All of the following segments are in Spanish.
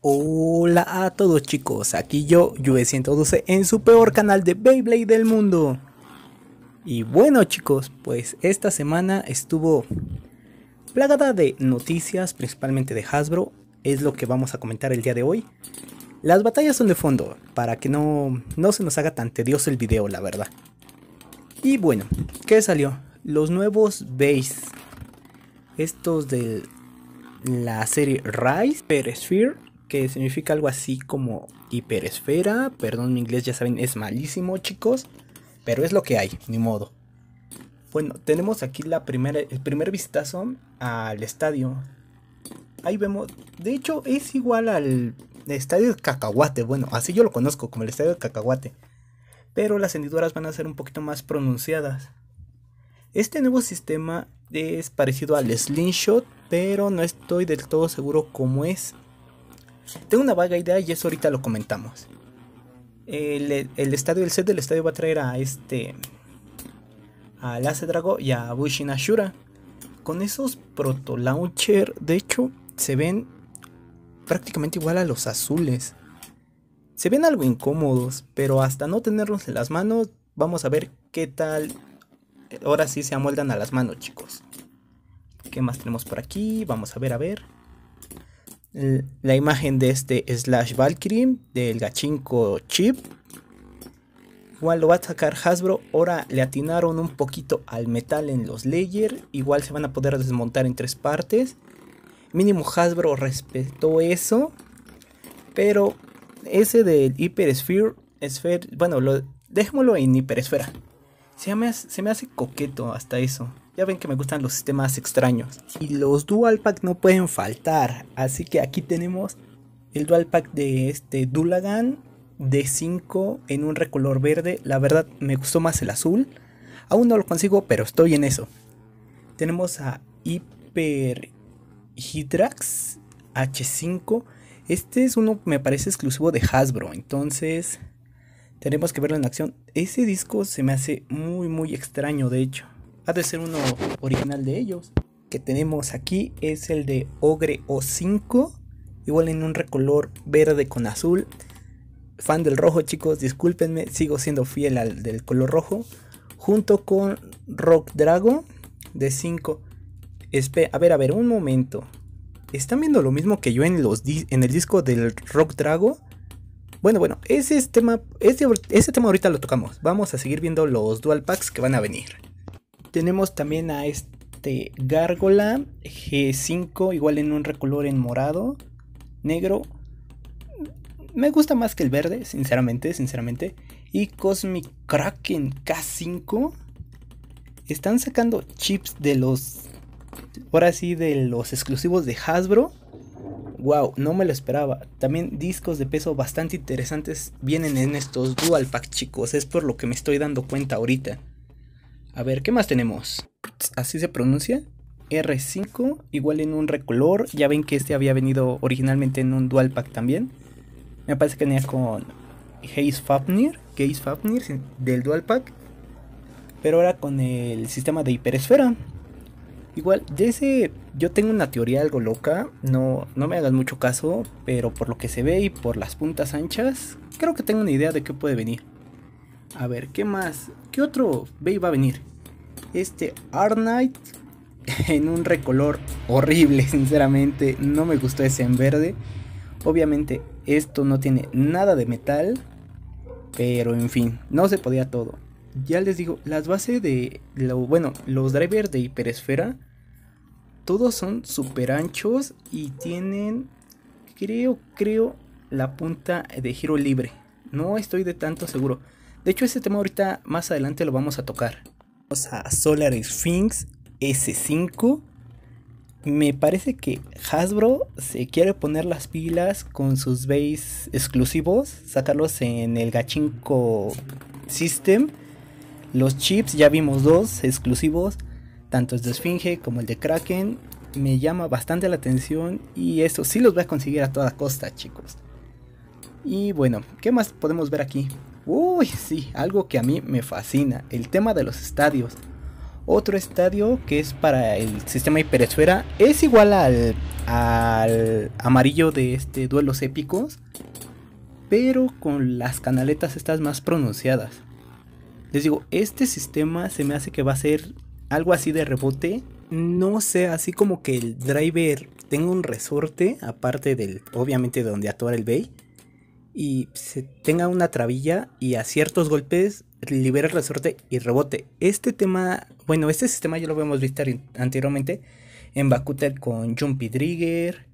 Hola a todos chicos, aquí yo, Juve112 en su peor canal de Beyblade del mundo Y bueno chicos, pues esta semana estuvo plagada de noticias, principalmente de Hasbro Es lo que vamos a comentar el día de hoy Las batallas son de fondo, para que no, se nos haga tan tedioso el video la verdad Y bueno, ¿qué salió? Los nuevos Base Estos de la serie Rise, Sphere que significa algo así como hiperesfera. Perdón, mi inglés ya saben, es malísimo, chicos. Pero es lo que hay, ni modo. Bueno, tenemos aquí la primera, el primer vistazo al estadio. Ahí vemos, de hecho es igual al estadio de Cacahuate. Bueno, así yo lo conozco como el estadio de Cacahuate. Pero las hendiduras van a ser un poquito más pronunciadas. Este nuevo sistema es parecido al slingshot, pero no estoy del todo seguro cómo es. Tengo una vaga idea y eso ahorita lo comentamos. El, estadio, set del estadio va a traer a este. A Lace Drago y a Bushin Ashura. Con esos proto launcher, de hecho, se ven prácticamente igual a los azules. Se ven algo incómodos, pero hasta no tenerlos en las manos, vamos a ver qué tal. Ahora sí se amoldan a las manos, chicos. ¿Qué más tenemos por aquí? Vamos a ver, a ver la imagen de este Slash Valkyrie del Gachinko Chip. Igual lo va a sacar Hasbro. Ahora le atinaron un poquito al metal en los layers Igual se van a poder desmontar en tres partes. Mínimo Hasbro respetó eso. Pero ese del Hyper Sphere. bueno, lo, dejémoslo en Hiperesfera. Se se me hace coqueto hasta eso. Ya ven que me gustan los sistemas extraños. Y los dual pack no pueden faltar. Así que aquí tenemos el dual pack de este Dulagan de 5 en un recolor verde. La verdad me gustó más el azul. Aún no lo consigo, pero estoy en eso. Tenemos a Hyper Hydrax H5. Este es uno, me parece, exclusivo de Hasbro. Entonces, tenemos que verlo en acción. Ese disco se me hace muy, muy extraño, de hecho ha de ser uno original de ellos. Que tenemos aquí es el de Ogre O5, igual en un recolor verde con azul. Fan del rojo, chicos, discúlpenme, sigo siendo fiel al del color rojo. Junto con Rock Drago de 5. A ver, a ver, un momento. ¿Están viendo lo mismo que yo en, los en el disco del Rock Drago? Bueno, bueno, ese tema, ese, ese tema ahorita lo tocamos. Vamos a seguir viendo los dual packs que van a venir. Tenemos también a este Gárgola G5, igual en un recolor en morado, negro. Me gusta más que el verde, sinceramente, sinceramente. Y Cosmic Kraken K5. Están sacando chips de los... Ahora sí, de los exclusivos de Hasbro. Wow, no me lo esperaba. También discos de peso bastante interesantes vienen en estos dual pack, chicos. Es por lo que me estoy dando cuenta ahorita. A ver, ¿qué más tenemos? Así se pronuncia. R5, igual en un recolor. Ya ven que este había venido originalmente en un dual pack también. Me parece que venía con Haze Fafnir, Haze Fafnir del dual pack. Pero ahora con el sistema de hiperesfera. Igual, de ese yo tengo una teoría algo loca. No, no me hagas mucho caso, pero por lo que se ve y por las puntas anchas, creo que tengo una idea de qué puede venir. A ver, ¿qué más? ¿Qué otro B va a venir? este Night en un recolor horrible, sinceramente. No me gustó ese en verde. Obviamente esto no tiene nada de metal. Pero en fin, no se podía todo. Ya les digo, las bases de... Lo, bueno, los drivers de hiperesfera. Todos son super anchos y tienen... Creo, creo, la punta de giro libre. No estoy de tanto seguro. De hecho, ese tema ahorita más adelante lo vamos a tocar a Solar Sphinx S5. Me parece que Hasbro se quiere poner las pilas con sus base exclusivos, sacarlos en el Gachinko System. Los chips, ya vimos dos exclusivos, tanto el de Esfinge como el de Kraken. Me llama bastante la atención y eso sí los voy a conseguir a toda costa, chicos. Y bueno, ¿qué más podemos ver aquí? Uy, sí, algo que a mí me fascina, el tema de los estadios. Otro estadio que es para el sistema hiperesfera es igual al, amarillo de este duelos épicos, pero con las canaletas estas más pronunciadas. Les digo, este sistema se me hace que va a ser algo así de rebote. No sé, así como que el driver tenga un resorte, aparte del, obviamente, donde actuar el bay y se tenga una trabilla y a ciertos golpes libera el resorte y rebote. Este tema, bueno, este sistema ya lo habíamos visto anteriormente en Bakuten con Jumpy Trigger,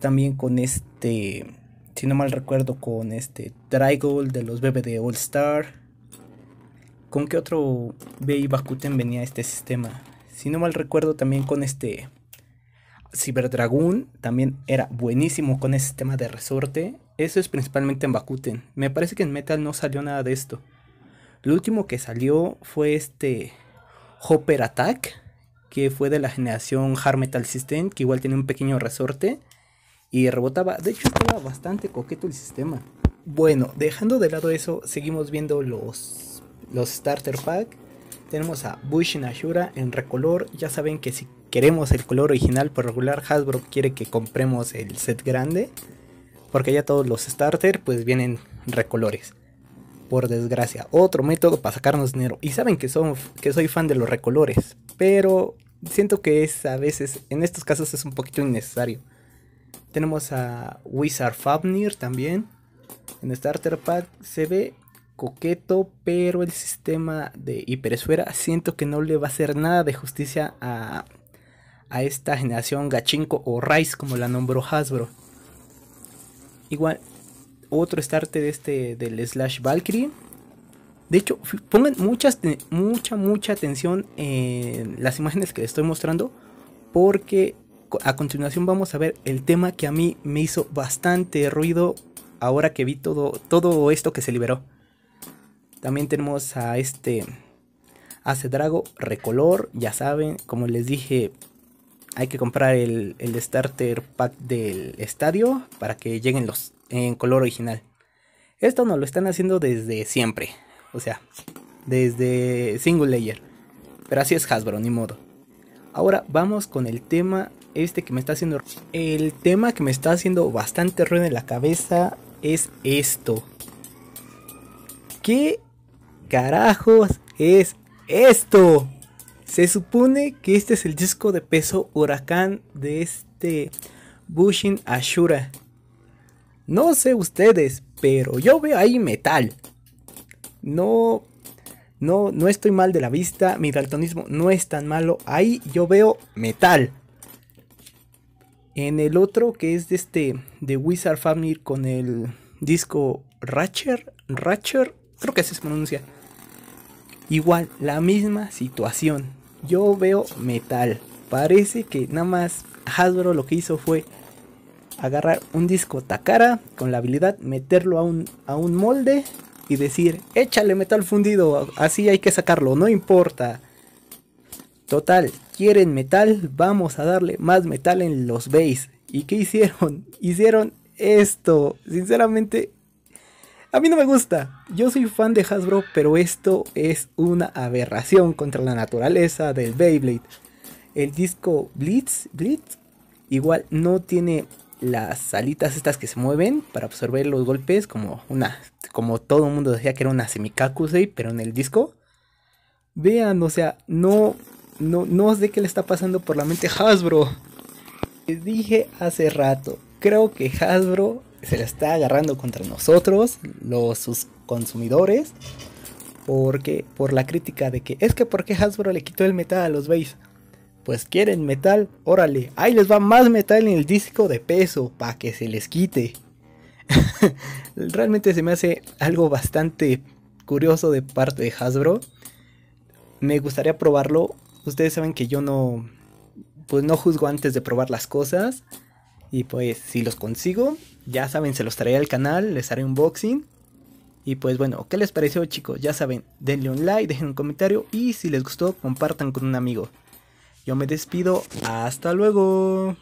también con este, si no mal recuerdo, con este Dragon de los bebés de All Star. ¿Con qué otro BI Bakuten venía este sistema? Si no mal recuerdo, también con este Cyber Cyberdragoon, también era buenísimo con ese sistema de resorte eso es principalmente en Bakuten. Me parece que en Metal no salió nada de esto. Lo último que salió fue este Hopper Attack, que fue de la generación Hard Metal System, que igual tiene un pequeño resorte y rebotaba. De hecho, estaba bastante coqueto el sistema. Bueno, dejando de lado eso, seguimos viendo los, los Starter Pack. Tenemos a Bushin Ashura en recolor. Ya saben que si queremos el color original, por regular Hasbro quiere que compremos el set grande porque ya todos los starter pues vienen recolores. Por desgracia, otro método para sacarnos dinero. Y saben que, que soy fan de los recolores, pero siento que es a veces, en estos casos es un poquito innecesario. Tenemos a Wizard Fabnir también. En Starter Pack se ve coqueto, pero el sistema de hiperesfera siento que no le va a hacer nada de justicia a, a esta generación Gachinko o Rice como la nombró Hasbro. Igual, otro estarte de este, del Slash Valkyrie. De hecho, pongan muchas, mucha, mucha atención en las imágenes que les estoy mostrando. Porque a continuación vamos a ver el tema que a mí me hizo bastante ruido ahora que vi todo, todo esto que se liberó. También tenemos a este... Hace Drago, Recolor, ya saben, como les dije, hay que comprar el, starter pack del estadio para que lleguen los en color original. Esto no, lo están haciendo desde siempre. O sea, desde single layer. Pero así es Hasbro, ni modo. Ahora vamos con el tema este que me está haciendo... El tema que me está haciendo bastante ruido en la cabeza es esto. ¿Qué carajos es esto? Se supone que este es el disco de peso huracán de este Bushin Ashura. No sé ustedes, pero yo veo ahí metal. No, no, no estoy mal de la vista, mi daltonismo no es tan malo. Ahí yo veo metal. En el otro que es de este, de Wizard Family con el disco Ratcher, Ratcher, creo que así se pronuncia. Igual, la misma situación yo veo metal. Parece que nada más Hasbro lo que hizo fue agarrar un disco Takara con la habilidad, meterlo a un, a un molde y decir, échale metal fundido, así hay que sacarlo, no importa. Total, quieren metal, vamos a darle más metal en los base. ¿Y qué hicieron? Hicieron esto. Sinceramente, a mí no me gusta yo soy fan de Hasbro, pero esto es una aberración contra la naturaleza del Beyblade. El disco Blitz, Blitz igual no tiene las alitas estas que se mueven para absorber los golpes, como una, como todo el mundo decía que era una Semikakusei, pero en el disco. Vean, o sea, no, no, no sé qué le está pasando por la mente Hasbro. Les dije hace rato, creo que Hasbro se la está agarrando contra nosotros, los, sus consumidores porque por la crítica de que es que porque Hasbro le quitó el metal a los veis, Pues quieren metal, órale, ahí les va más metal en el disco de peso para que se les quite. Realmente se me hace algo bastante curioso de parte de Hasbro. Me gustaría probarlo. Ustedes saben que yo no pues no juzgo antes de probar las cosas. Y pues si los consigo, ya saben, se los traeré al canal, les haré un unboxing y pues bueno, ¿qué les pareció chicos? Ya saben, denle un like, dejen un comentario y si les gustó, compartan con un amigo. Yo me despido, hasta luego.